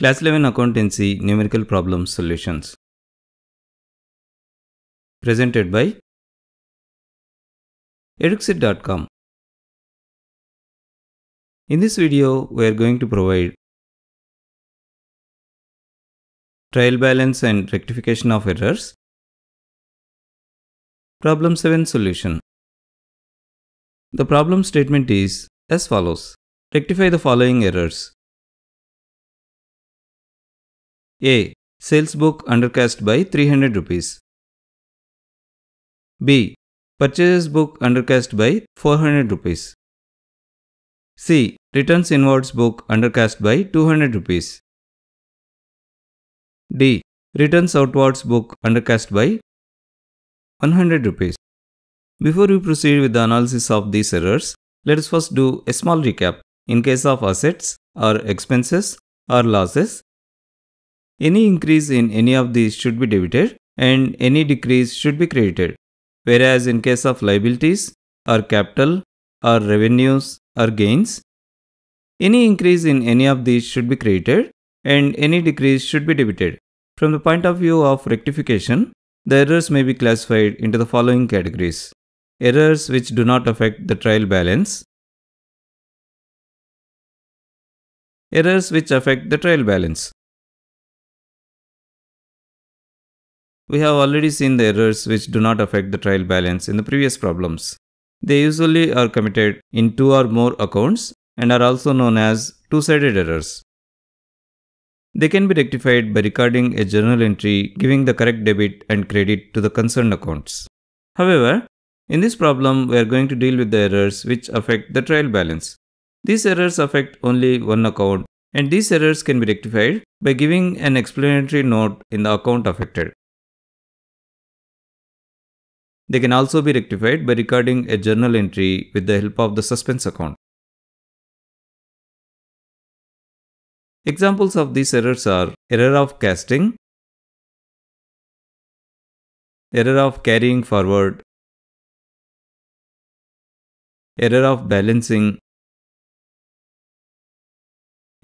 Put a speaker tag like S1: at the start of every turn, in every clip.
S1: Class 11 Accountancy Numerical Problem Solutions Presented by Eduxit.com In this video, we are going to provide trial balance and rectification of errors, problem 7 solution. The problem
S2: statement is as follows. Rectify the following errors. A. Sales book undercast by 300 rupees. B. Purchases book undercast by 400 rupees. C. Returns inwards book undercast by 200 rupees. D. Returns outwards book undercast by 100 rupees. Before we proceed with the analysis of these errors, let us first do a small recap in case of assets or expenses or losses any increase in any of these should be debited and any decrease should be credited. Whereas in case of liabilities or capital or revenues or gains, any increase in any of these should be credited and any decrease should be debited. From the point of view of rectification, the errors may be classified into the following categories. Errors which do not affect the trial balance. Errors which affect the trial balance. We have already seen the errors which do not affect the trial balance in the previous problems. They usually are committed in two or more accounts and are also known as two-sided errors. They can be rectified by recording a journal entry giving the correct debit and credit to the concerned accounts. However, in this problem, we are going to deal with the errors which affect the trial balance. These errors affect only one account and these errors can be rectified by giving an explanatory note in the account affected. They can also be rectified by recording a journal entry with the help of
S1: the suspense account. Examples of these errors are error of casting, error of carrying forward, error of balancing,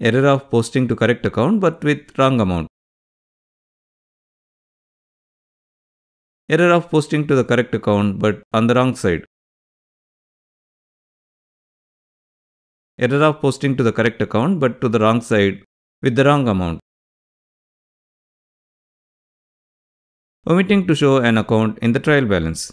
S1: error of posting to correct account but with wrong amount.
S2: Error of posting to the correct account but on the wrong side. Error of posting to the correct account but to the wrong side with the
S1: wrong amount. Omitting to show an
S2: account in the trial balance.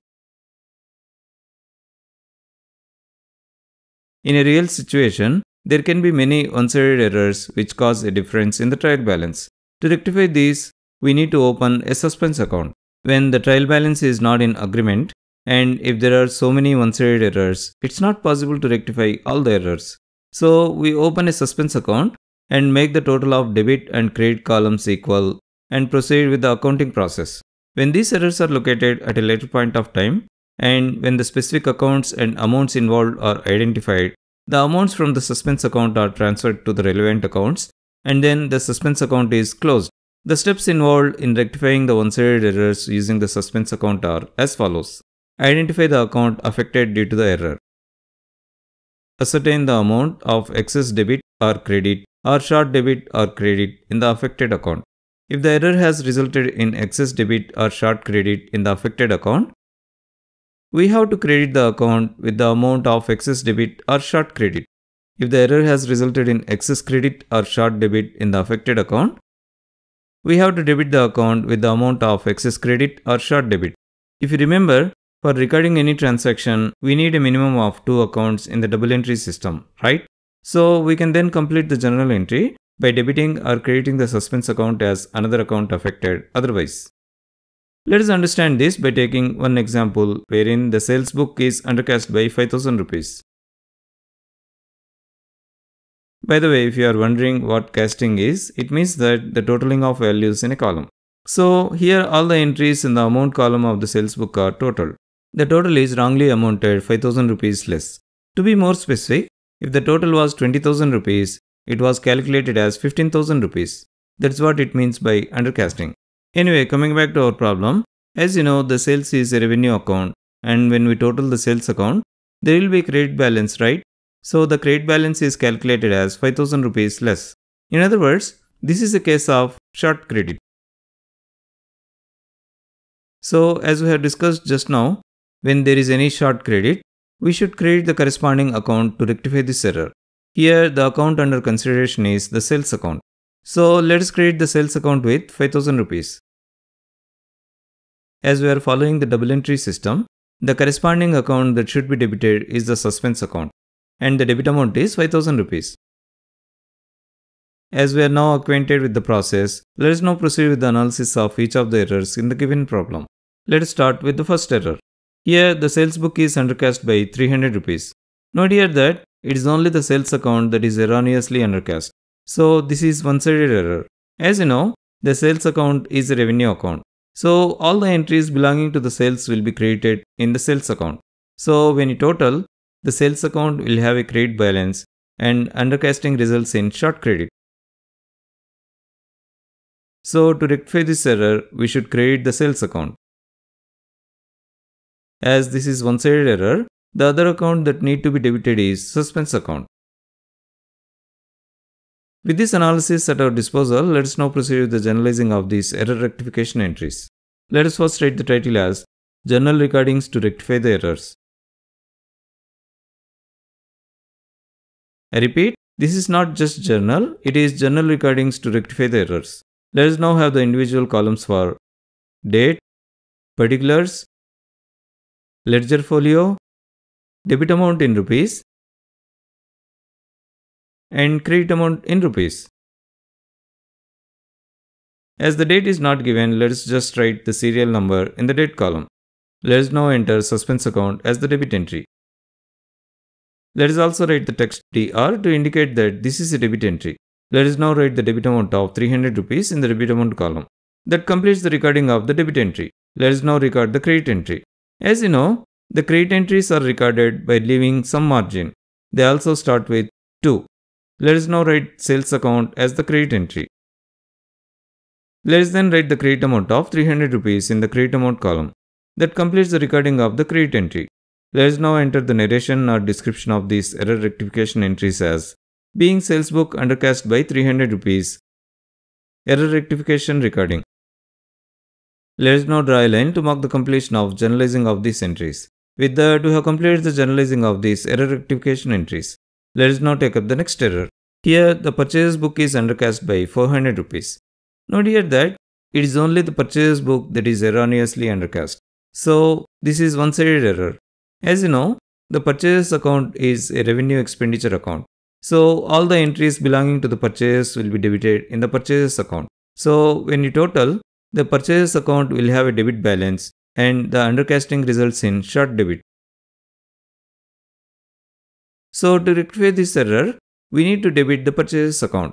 S2: In a real situation, there can be many one errors which cause a difference in the trial balance. To rectify these, we need to open a suspense account when the trial balance is not in agreement and if there are so many one-sided errors, it's not possible to rectify all the errors. So we open a suspense account and make the total of debit and credit columns equal and proceed with the accounting process. When these errors are located at a later point of time and when the specific accounts and amounts involved are identified, the amounts from the suspense account are transferred to the relevant accounts and then the suspense account is closed the steps involved in rectifying the one-sided errors using the suspense account are as follows. Identify the account affected due to the error. Ascertain the amount of excess debit or credit or short debit or credit in the affected account. If the error has resulted in excess debit or short credit in the affected account, we have to credit the account with the amount of excess debit or short credit. If the error has resulted in excess credit or short debit in the affected account, we have to debit the account with the amount of excess credit or short debit. If you remember, for recording any transaction, we need a minimum of two accounts in the double entry system, right? So we can then complete the general entry by debiting or creating the suspense account as another account affected otherwise. Let us understand this by taking one example wherein the sales book is undercast by 5000 rupees. By the way, if you are wondering what casting is, it means that the totaling of values in a column. So here all the entries in the amount column of the sales book are total. The total is wrongly amounted 5000 rupees less. To be more specific, if the total was 20,000 rupees, it was calculated as 15,000 rupees. That's what it means by undercasting. Anyway, coming back to our problem, as you know, the sales is a revenue account and when we total the sales account, there will be credit balance, right? So the credit balance is calculated as 5000 rupees less. In other words, this is a case of short credit. So as we have discussed just now, when there is any short credit, we should create the corresponding account to rectify this error. Here the account under consideration is the sales account. So let us create the sales account with 5000 rupees. As we are following the double entry system, the corresponding account that should be debited is the suspense account and the debit amount is 5000 rupees. As we are now acquainted with the process, let us now proceed with the analysis of each of the errors in the given problem. Let us start with the first error. Here the sales book is undercast by 300 rupees. Note here that it is only the sales account that is erroneously undercast. So this is one-sided error. As you know, the sales account is a revenue account. So all the entries belonging to the sales will be created in the sales account. So when you total, the sales account will have a credit balance and undercasting results in short credit. So to rectify this error, we should create the sales account. As this is one-sided error, the other account that need to be debited is suspense account. With this analysis at our disposal, let us now proceed with the generalizing of these error rectification entries. Let us first write the title as Journal Recordings to rectify the errors. I repeat, this is not just journal, it is journal recordings to rectify the errors. Let us now have the individual columns for date, particulars, ledger folio, debit amount in rupees,
S1: and credit amount in rupees.
S2: As the date is not given, let us just write the serial number in the date column. Let us now enter suspense account as the debit entry. Let us also write the text DR to indicate that this is a debit entry. Let us now write the debit amount of 300 rupees in the debit amount column. That completes the recording of the debit entry. Let us now record the credit entry. As you know, the credit entries are recorded by leaving some margin. They also start with 2. Let us now write sales account as the credit entry. Let us then write the credit amount of 300 rupees in the credit amount column. That completes the recording of the credit entry. Let's now enter the narration or description of these error rectification entries as being sales book undercast by 300 rupees. Error rectification recording. Let's now draw a line to mark the completion of generalizing of these entries. With that, we have completed the generalizing of these error rectification entries. Let's now take up the next error. Here, the purchase book is undercast by 400 rupees. Note here that it is only the purchase book that is erroneously undercast. So, this is one-sided error. As you know, the purchase account is a revenue expenditure account. So all the entries belonging to the purchase will be debited in the purchase account. So when you total, the purchase account will have a debit balance and the undercasting results in short debit. So to rectify this error, we need to debit the purchase account.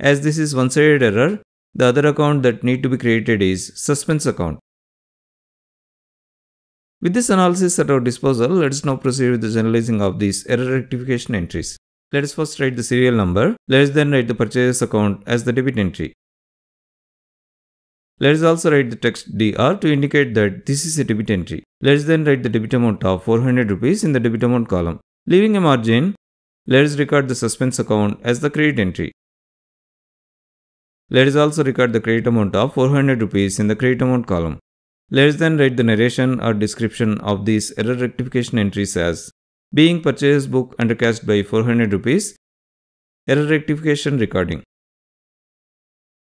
S2: As this is one-sided error, the other account that need to be created is suspense account. With this analysis at our disposal, let us now proceed with the generalizing of these error rectification entries. Let us first write the serial number. Let us then write the purchase account as the debit entry. Let us also write the text DR to indicate that this is a debit entry. Let us then write the debit amount of 400 rupees in the debit amount column. Leaving a margin, let us record the suspense account as the credit entry. Let us also record the credit amount of 400 rupees in the credit amount column. Let's then write the narration or description of these error rectification entries as being purchased book undercast by 400 rupees error rectification recording.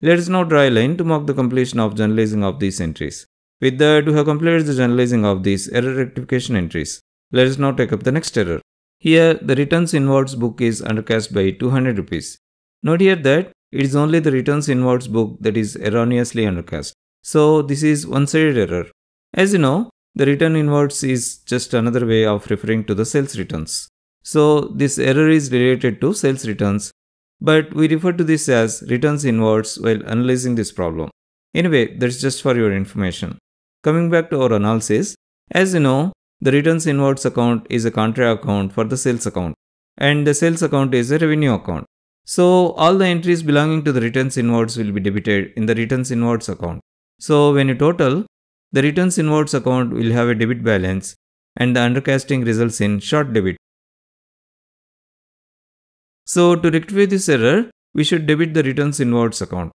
S2: Let us now draw a line to mark the completion of journalizing of these entries. With that, we have completed the journalizing of these error rectification entries. Let us now take up the next error. Here, the returns inwards book is undercast by 200 rupees. Note here that it is only the returns inwards book that is erroneously undercast. So this is one-sided error. As you know, the return inwards is just another way of referring to the sales returns. So this error is related to sales returns, but we refer to this as returns inwards while analyzing this problem. Anyway, that's just for your information. Coming back to our analysis, as you know, the returns inwards account is a contra account for the sales account and the sales account is a revenue account. So all the entries belonging to the returns inwards will be debited in the returns inwards account. So when you total, the returns inwards account will have a debit balance and the undercasting results in short debit. So to rectify this error, we should debit the returns inwards account.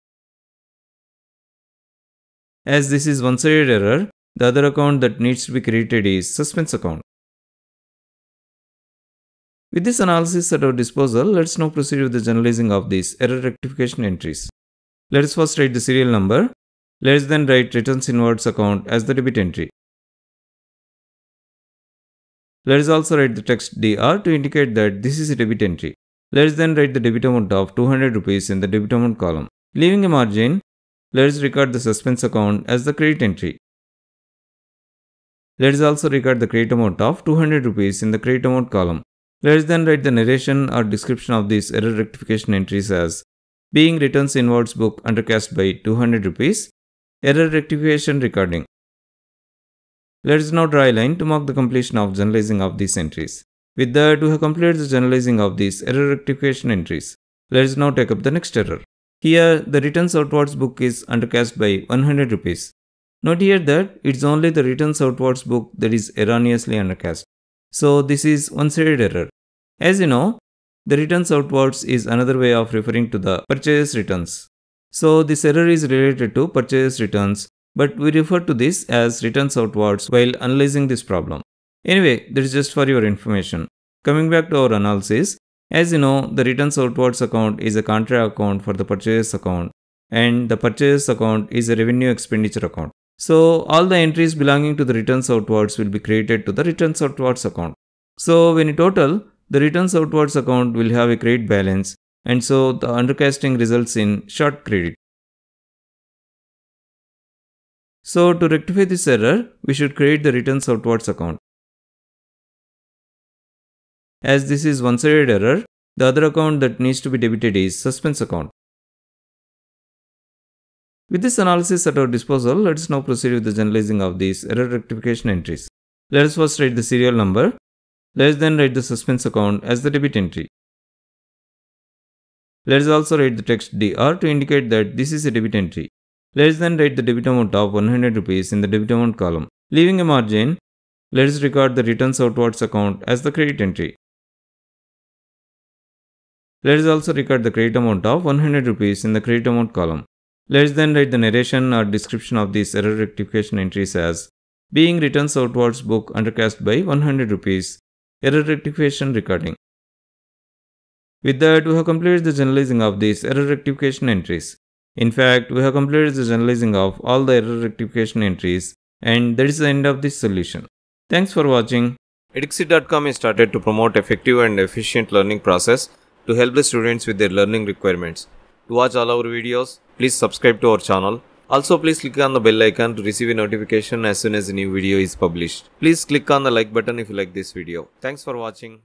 S2: As this is one-sided error, the other account that needs to be created is suspense account. With this analysis at our disposal, let's now proceed with the generalizing of these error rectification entries. Let us first write the serial number Let's then write returns inwards account as the debit entry. Let us also write the text DR to indicate that this is a debit entry. Let us then write the debit amount of 200 rupees in the debit amount column. Leaving a margin, let us record the suspense account as the credit entry. Let us also record the credit amount of 200 rupees in the credit amount column. Let us then write the narration or description of these error rectification entries as being returns inwards book undercast by 200 rupees Error rectification recording. Let us now draw a line to mark the completion of journalizing of these entries. With that, we have completed the journalizing of these error rectification entries. Let us now take up the next error. Here, the returns outwards book is undercast by 100 rupees. Note here that it's only the returns outwards book that is erroneously undercast. So this is one-sided error. As you know, the returns outwards is another way of referring to the purchase returns. So this error is related to purchase returns, but we refer to this as returns outwards while analyzing this problem. Anyway, this is just for your information. Coming back to our analysis, as you know, the returns outwards account is a contra account for the purchase account and the purchase account is a revenue expenditure account. So all the entries belonging to the returns outwards will be created to the returns outwards account. So when you total, the returns outwards account will have a credit balance and so the undercasting results in short credit. So to rectify this error, we should create the returns outwards account. As this is one-sided error, the other account that needs to be debited is suspense account. With this analysis at our disposal, let us now proceed with the generalizing of these error rectification entries. Let us first write the serial number. Let us then write the suspense account as the debit entry. Let us also write the text DR to indicate that this is a debit entry. Let us then write the debit amount of 100 rupees in the debit amount column. Leaving a margin, let us record the returns outwards account as the credit entry. Let us also record the credit amount of 100 rupees in the credit amount column. Let us then write the narration or description of these error rectification entries as being returns outwards book undercast by 100 rupees, error rectification recording. With that, we have completed the generalizing of these error rectification entries. In fact, we have completed the generalizing of all the error rectification entries and that is the end of this solution. Thanks for watching. Edixit.com is started to promote effective and efficient learning process to help the students with their learning requirements. To watch all our videos, please subscribe to our channel. Also, please click on the bell icon to receive a notification as soon as a new video is published. Please click on the like button if you like this video. Thanks for watching.